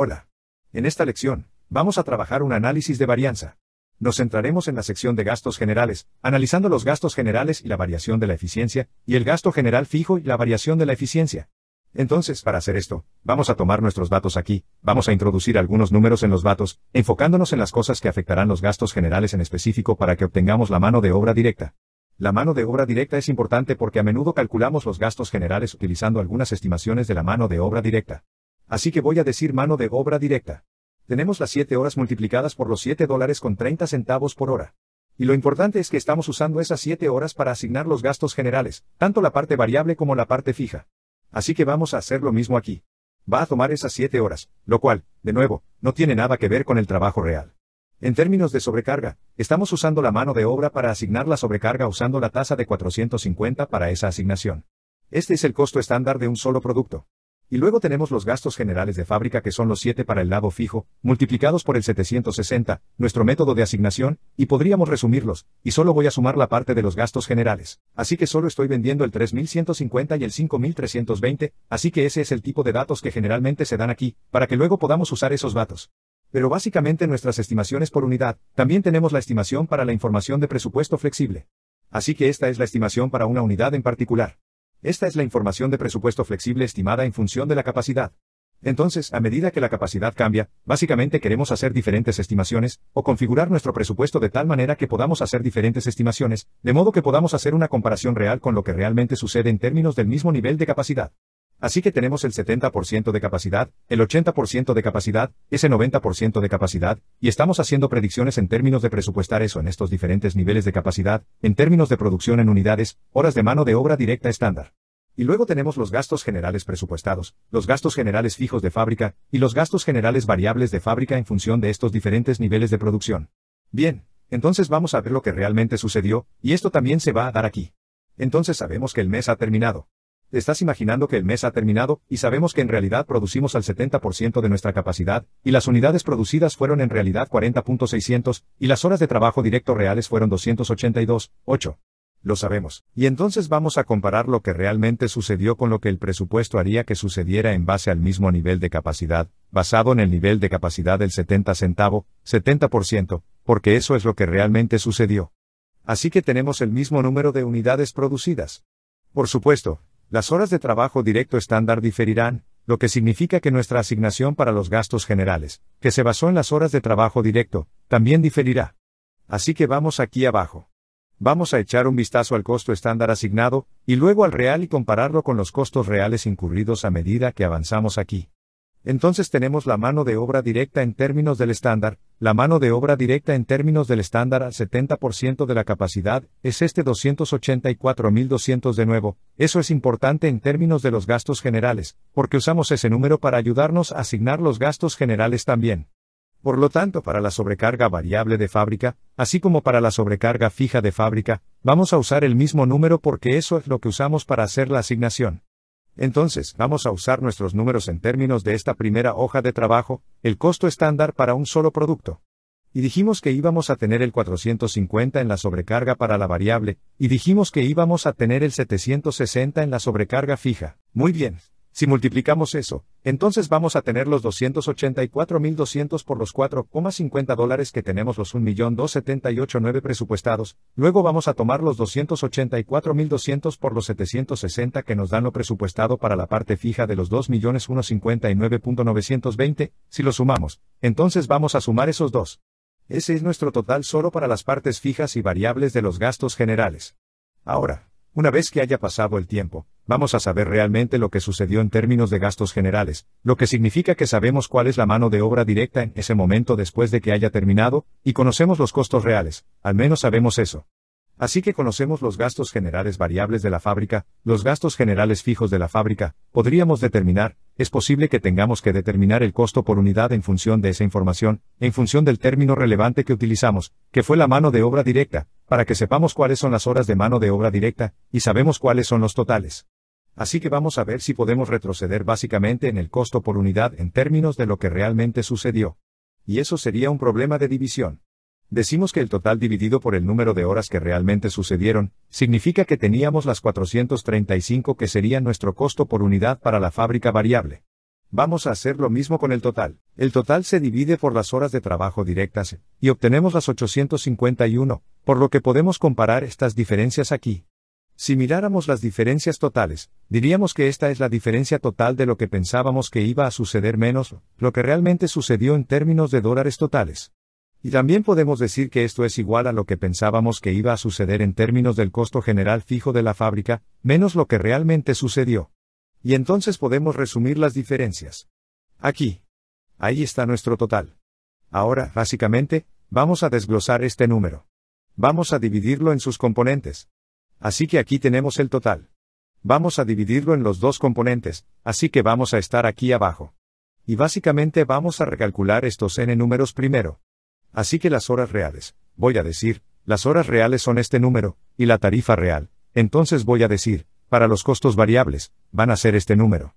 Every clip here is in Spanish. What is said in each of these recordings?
Hola. En esta lección, vamos a trabajar un análisis de varianza. Nos centraremos en la sección de gastos generales, analizando los gastos generales y la variación de la eficiencia, y el gasto general fijo y la variación de la eficiencia. Entonces, para hacer esto, vamos a tomar nuestros datos aquí, vamos a introducir algunos números en los datos, enfocándonos en las cosas que afectarán los gastos generales en específico para que obtengamos la mano de obra directa. La mano de obra directa es importante porque a menudo calculamos los gastos generales utilizando algunas estimaciones de la mano de obra directa. Así que voy a decir mano de obra directa. Tenemos las 7 horas multiplicadas por los 7 dólares con 30 centavos por hora. Y lo importante es que estamos usando esas 7 horas para asignar los gastos generales, tanto la parte variable como la parte fija. Así que vamos a hacer lo mismo aquí. Va a tomar esas 7 horas, lo cual, de nuevo, no tiene nada que ver con el trabajo real. En términos de sobrecarga, estamos usando la mano de obra para asignar la sobrecarga usando la tasa de 450 para esa asignación. Este es el costo estándar de un solo producto. Y luego tenemos los gastos generales de fábrica que son los 7 para el lado fijo, multiplicados por el 760, nuestro método de asignación, y podríamos resumirlos, y solo voy a sumar la parte de los gastos generales. Así que solo estoy vendiendo el 3150 y el 5320, así que ese es el tipo de datos que generalmente se dan aquí, para que luego podamos usar esos datos. Pero básicamente nuestras estimaciones por unidad, también tenemos la estimación para la información de presupuesto flexible. Así que esta es la estimación para una unidad en particular. Esta es la información de presupuesto flexible estimada en función de la capacidad. Entonces, a medida que la capacidad cambia, básicamente queremos hacer diferentes estimaciones, o configurar nuestro presupuesto de tal manera que podamos hacer diferentes estimaciones, de modo que podamos hacer una comparación real con lo que realmente sucede en términos del mismo nivel de capacidad. Así que tenemos el 70% de capacidad, el 80% de capacidad, ese 90% de capacidad, y estamos haciendo predicciones en términos de presupuestar eso en estos diferentes niveles de capacidad, en términos de producción en unidades, horas de mano de obra directa estándar. Y luego tenemos los gastos generales presupuestados, los gastos generales fijos de fábrica, y los gastos generales variables de fábrica en función de estos diferentes niveles de producción. Bien, entonces vamos a ver lo que realmente sucedió, y esto también se va a dar aquí. Entonces sabemos que el mes ha terminado. Estás imaginando que el mes ha terminado, y sabemos que en realidad producimos al 70% de nuestra capacidad, y las unidades producidas fueron en realidad 40.600, y las horas de trabajo directo reales fueron 282.8. Lo sabemos. Y entonces vamos a comparar lo que realmente sucedió con lo que el presupuesto haría que sucediera en base al mismo nivel de capacidad, basado en el nivel de capacidad del 70 centavo, 70%, porque eso es lo que realmente sucedió. Así que tenemos el mismo número de unidades producidas. Por supuesto, las horas de trabajo directo estándar diferirán, lo que significa que nuestra asignación para los gastos generales, que se basó en las horas de trabajo directo, también diferirá. Así que vamos aquí abajo. Vamos a echar un vistazo al costo estándar asignado, y luego al real y compararlo con los costos reales incurridos a medida que avanzamos aquí. Entonces tenemos la mano de obra directa en términos del estándar, la mano de obra directa en términos del estándar al 70% de la capacidad, es este 284.200 de nuevo, eso es importante en términos de los gastos generales, porque usamos ese número para ayudarnos a asignar los gastos generales también. Por lo tanto, para la sobrecarga variable de fábrica, así como para la sobrecarga fija de fábrica, vamos a usar el mismo número porque eso es lo que usamos para hacer la asignación. Entonces, vamos a usar nuestros números en términos de esta primera hoja de trabajo, el costo estándar para un solo producto. Y dijimos que íbamos a tener el 450 en la sobrecarga para la variable, y dijimos que íbamos a tener el 760 en la sobrecarga fija. Muy bien, si multiplicamos eso, entonces vamos a tener los 284.200 por los 4,50 dólares que tenemos los 1.278.9 presupuestados, luego vamos a tomar los 284.200 por los 760 que nos dan lo presupuestado para la parte fija de los 2.159.920, si lo sumamos, entonces vamos a sumar esos dos. Ese es nuestro total solo para las partes fijas y variables de los gastos generales. Ahora, una vez que haya pasado el tiempo, vamos a saber realmente lo que sucedió en términos de gastos generales, lo que significa que sabemos cuál es la mano de obra directa en ese momento después de que haya terminado, y conocemos los costos reales, al menos sabemos eso. Así que conocemos los gastos generales variables de la fábrica, los gastos generales fijos de la fábrica, podríamos determinar, es posible que tengamos que determinar el costo por unidad en función de esa información, en función del término relevante que utilizamos, que fue la mano de obra directa, para que sepamos cuáles son las horas de mano de obra directa, y sabemos cuáles son los totales. Así que vamos a ver si podemos retroceder básicamente en el costo por unidad en términos de lo que realmente sucedió. Y eso sería un problema de división. Decimos que el total dividido por el número de horas que realmente sucedieron, significa que teníamos las 435 que sería nuestro costo por unidad para la fábrica variable. Vamos a hacer lo mismo con el total. El total se divide por las horas de trabajo directas, y obtenemos las 851, por lo que podemos comparar estas diferencias aquí. Si miráramos las diferencias totales, diríamos que esta es la diferencia total de lo que pensábamos que iba a suceder menos lo que realmente sucedió en términos de dólares totales. Y también podemos decir que esto es igual a lo que pensábamos que iba a suceder en términos del costo general fijo de la fábrica, menos lo que realmente sucedió. Y entonces podemos resumir las diferencias. Aquí. Ahí está nuestro total. Ahora, básicamente, vamos a desglosar este número. Vamos a dividirlo en sus componentes. Así que aquí tenemos el total. Vamos a dividirlo en los dos componentes, así que vamos a estar aquí abajo. Y básicamente vamos a recalcular estos n números primero. Así que las horas reales, voy a decir, las horas reales son este número, y la tarifa real, entonces voy a decir, para los costos variables, van a ser este número.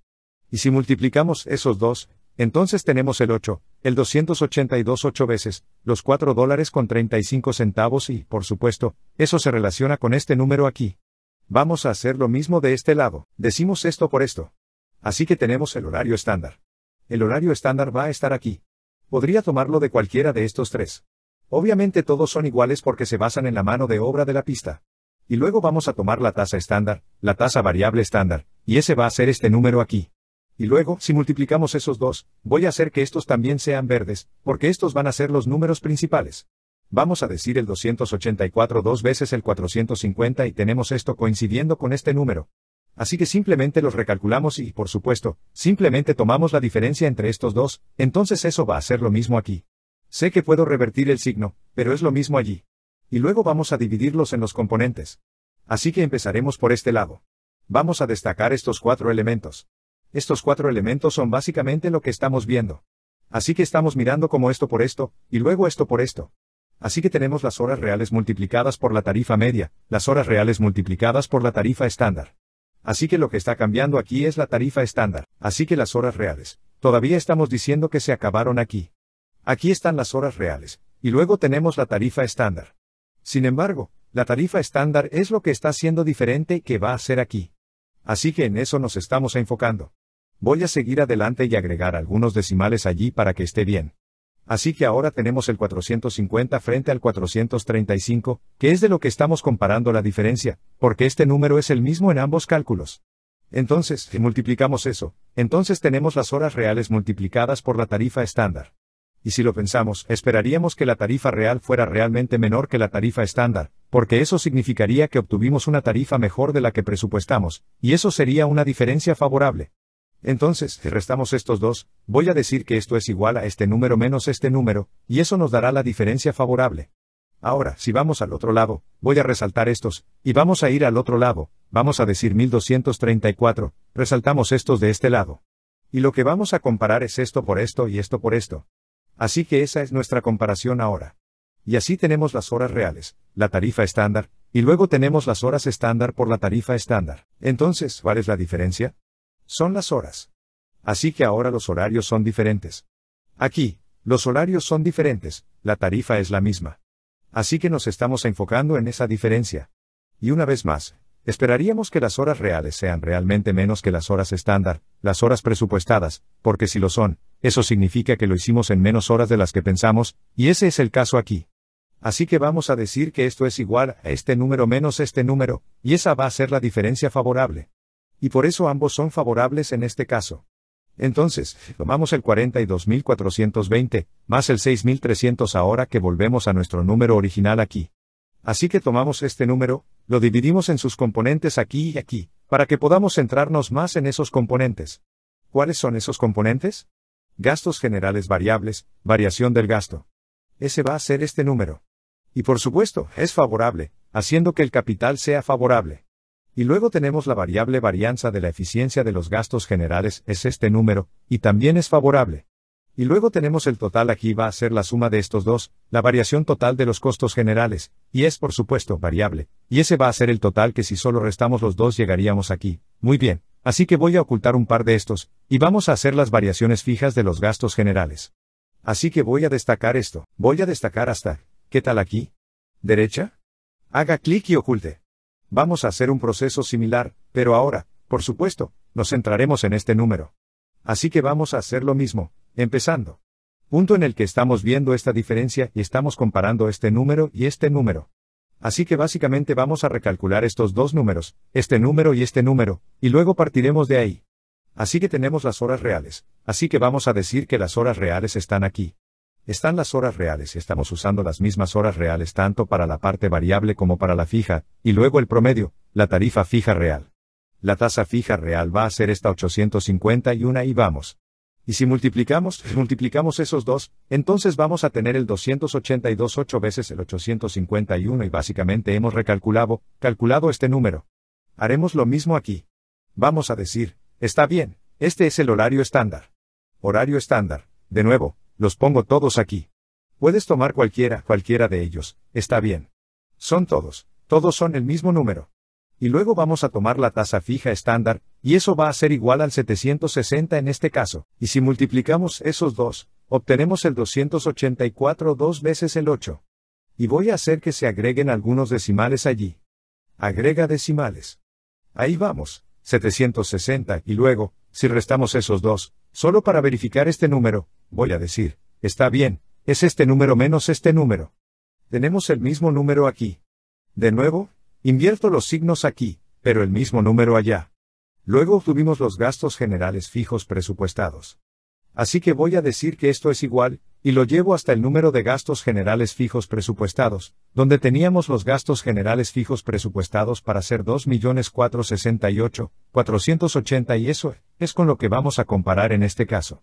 Y si multiplicamos esos dos, entonces tenemos el 8, el 282 8 veces, los 4 dólares con 35 centavos y, por supuesto, eso se relaciona con este número aquí. Vamos a hacer lo mismo de este lado, decimos esto por esto. Así que tenemos el horario estándar. El horario estándar va a estar aquí. Podría tomarlo de cualquiera de estos tres. Obviamente todos son iguales porque se basan en la mano de obra de la pista. Y luego vamos a tomar la tasa estándar, la tasa variable estándar, y ese va a ser este número aquí y luego, si multiplicamos esos dos, voy a hacer que estos también sean verdes, porque estos van a ser los números principales. Vamos a decir el 284 dos veces el 450 y tenemos esto coincidiendo con este número. Así que simplemente los recalculamos y, por supuesto, simplemente tomamos la diferencia entre estos dos, entonces eso va a ser lo mismo aquí. Sé que puedo revertir el signo, pero es lo mismo allí. Y luego vamos a dividirlos en los componentes. Así que empezaremos por este lado. Vamos a destacar estos cuatro elementos. Estos cuatro elementos son básicamente lo que estamos viendo. Así que estamos mirando como esto por esto, y luego esto por esto. Así que tenemos las horas reales multiplicadas por la tarifa media, las horas reales multiplicadas por la tarifa estándar. Así que lo que está cambiando aquí es la tarifa estándar, así que las horas reales. Todavía estamos diciendo que se acabaron aquí. Aquí están las horas reales, y luego tenemos la tarifa estándar. Sin embargo, la tarifa estándar es lo que está siendo diferente que va a ser aquí. Así que en eso nos estamos enfocando. Voy a seguir adelante y agregar algunos decimales allí para que esté bien. Así que ahora tenemos el 450 frente al 435, que es de lo que estamos comparando la diferencia, porque este número es el mismo en ambos cálculos. Entonces, si multiplicamos eso, entonces tenemos las horas reales multiplicadas por la tarifa estándar. Y si lo pensamos, esperaríamos que la tarifa real fuera realmente menor que la tarifa estándar, porque eso significaría que obtuvimos una tarifa mejor de la que presupuestamos, y eso sería una diferencia favorable. Entonces, si restamos estos dos, voy a decir que esto es igual a este número menos este número, y eso nos dará la diferencia favorable. Ahora, si vamos al otro lado, voy a resaltar estos, y vamos a ir al otro lado, vamos a decir 1234, resaltamos estos de este lado. Y lo que vamos a comparar es esto por esto y esto por esto. Así que esa es nuestra comparación ahora. Y así tenemos las horas reales, la tarifa estándar, y luego tenemos las horas estándar por la tarifa estándar. Entonces, ¿cuál es la diferencia? Son las horas. Así que ahora los horarios son diferentes. Aquí, los horarios son diferentes, la tarifa es la misma. Así que nos estamos enfocando en esa diferencia. Y una vez más, esperaríamos que las horas reales sean realmente menos que las horas estándar, las horas presupuestadas, porque si lo son, eso significa que lo hicimos en menos horas de las que pensamos, y ese es el caso aquí. Así que vamos a decir que esto es igual a este número menos este número, y esa va a ser la diferencia favorable y por eso ambos son favorables en este caso. Entonces, tomamos el 42.420, más el 6.300 ahora que volvemos a nuestro número original aquí. Así que tomamos este número, lo dividimos en sus componentes aquí y aquí, para que podamos centrarnos más en esos componentes. ¿Cuáles son esos componentes? Gastos generales variables, variación del gasto. Ese va a ser este número. Y por supuesto, es favorable, haciendo que el capital sea favorable. Y luego tenemos la variable varianza de la eficiencia de los gastos generales, es este número, y también es favorable. Y luego tenemos el total, aquí va a ser la suma de estos dos, la variación total de los costos generales, y es por supuesto variable, y ese va a ser el total que si solo restamos los dos llegaríamos aquí. Muy bien, así que voy a ocultar un par de estos, y vamos a hacer las variaciones fijas de los gastos generales. Así que voy a destacar esto, voy a destacar hasta, ¿qué tal aquí? ¿Derecha? Haga clic y oculte. Vamos a hacer un proceso similar, pero ahora, por supuesto, nos centraremos en este número. Así que vamos a hacer lo mismo, empezando. Punto en el que estamos viendo esta diferencia y estamos comparando este número y este número. Así que básicamente vamos a recalcular estos dos números, este número y este número, y luego partiremos de ahí. Así que tenemos las horas reales, así que vamos a decir que las horas reales están aquí. Están las horas reales estamos usando las mismas horas reales tanto para la parte variable como para la fija, y luego el promedio, la tarifa fija real. La tasa fija real va a ser esta 851 y vamos. Y si multiplicamos, multiplicamos esos dos, entonces vamos a tener el 282 8 veces el 851 y básicamente hemos recalculado, calculado este número. Haremos lo mismo aquí. Vamos a decir, está bien, este es el horario estándar. Horario estándar, de nuevo, los pongo todos aquí. Puedes tomar cualquiera, cualquiera de ellos, está bien. Son todos, todos son el mismo número. Y luego vamos a tomar la tasa fija estándar, y eso va a ser igual al 760 en este caso, y si multiplicamos esos dos, obtenemos el 284 dos veces el 8. Y voy a hacer que se agreguen algunos decimales allí. Agrega decimales. Ahí vamos, 760, y luego, si restamos esos dos, solo para verificar este número, Voy a decir, está bien, es este número menos este número. Tenemos el mismo número aquí. De nuevo, invierto los signos aquí, pero el mismo número allá. Luego obtuvimos los gastos generales fijos presupuestados. Así que voy a decir que esto es igual, y lo llevo hasta el número de gastos generales fijos presupuestados, donde teníamos los gastos generales fijos presupuestados para ser 2.468.480 y eso es con lo que vamos a comparar en este caso.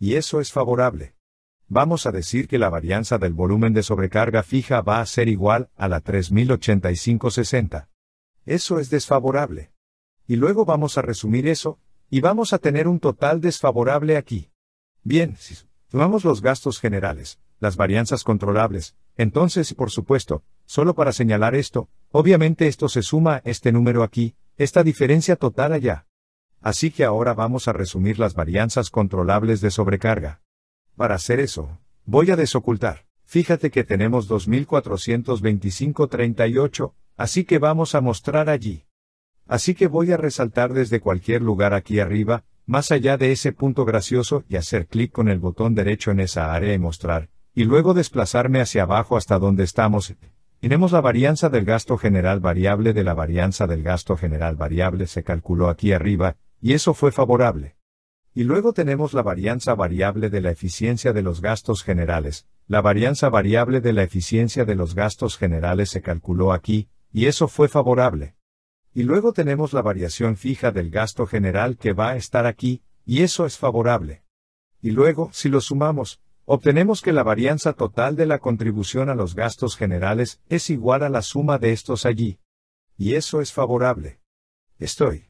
y eso es favorable. Vamos a decir que la varianza del volumen de sobrecarga fija va a ser igual a la 3085.60. Eso es desfavorable. Y luego vamos a resumir eso, y vamos a tener un total desfavorable aquí. Bien, si sumamos los gastos generales, las varianzas controlables, entonces, y por supuesto, solo para señalar esto, obviamente esto se suma a este número aquí, esta diferencia total allá. Así que ahora vamos a resumir las varianzas controlables de sobrecarga. Para hacer eso, voy a desocultar. Fíjate que tenemos 2425.38, así que vamos a mostrar allí. Así que voy a resaltar desde cualquier lugar aquí arriba, más allá de ese punto gracioso y hacer clic con el botón derecho en esa área y mostrar, y luego desplazarme hacia abajo hasta donde estamos. Tenemos la varianza del gasto general variable de la varianza del gasto general variable se calculó aquí arriba, y eso fue favorable. Y luego tenemos la varianza variable de la eficiencia de los gastos generales. La varianza variable de la eficiencia de los gastos generales se calculó aquí, y eso fue favorable. Y luego tenemos la variación fija del gasto general que va a estar aquí, y eso es favorable. Y luego, si lo sumamos, obtenemos que la varianza total de la contribución a los gastos generales es igual a la suma de estos allí. Y eso es favorable. Estoy.